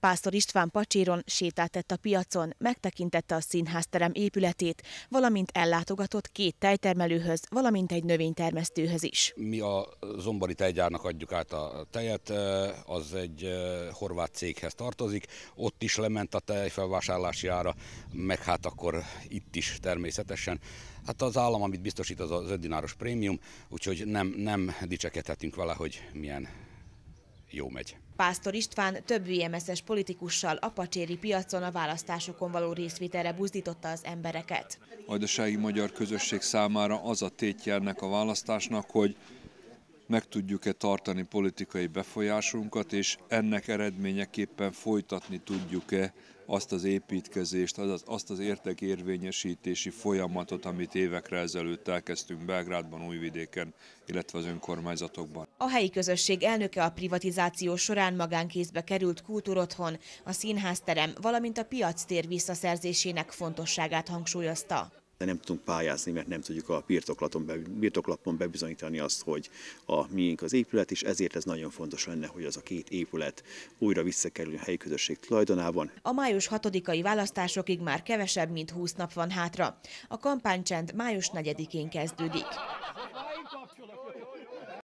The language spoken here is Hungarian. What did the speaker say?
Pásztor István Pacséron sétáltett a piacon, megtekintette a színházterem épületét, valamint ellátogatott két tejtermelőhöz, valamint egy növénytermesztőhöz is. Mi a Zombori tejgyárnak adjuk át a tejet, eh, az egy eh, horvát céghez tartozik, ott is lement a felvásárlási ára, meg hát akkor itt is természetesen. Hát az állam, amit biztosít, az az 5 prémium, úgyhogy nem, nem dicsekedhetünk vele, hogy milyen jó megy. Pásztor István több vms es politikussal a pacséri piacon a választásokon való részvételre buzdította az embereket. A magyar közösség számára az a tétje ennek a választásnak, hogy meg tudjuk-e tartani politikai befolyásunkat, és ennek eredményeképpen folytatni tudjuk-e azt az építkezést, azaz azt az értekérvényesítési folyamatot, amit évekre ezelőtt elkezdtünk Belgrádban, Újvidéken, illetve az önkormányzatokban. A helyi közösség elnöke a privatizáció során magánkézbe került kultúrotthon, a színházterem, valamint a piactér visszaszerzésének fontosságát hangsúlyozta de nem tudunk pályázni, mert nem tudjuk a birtoklapon bebizonyítani azt, hogy a miénk az épület, és ezért ez nagyon fontos lenne, hogy az a két épület újra visszakerül a helyi közösség tulajdonában. A május 6-ai választásokig már kevesebb, mint 20 nap van hátra. A kampánycsend május 4-én kezdődik.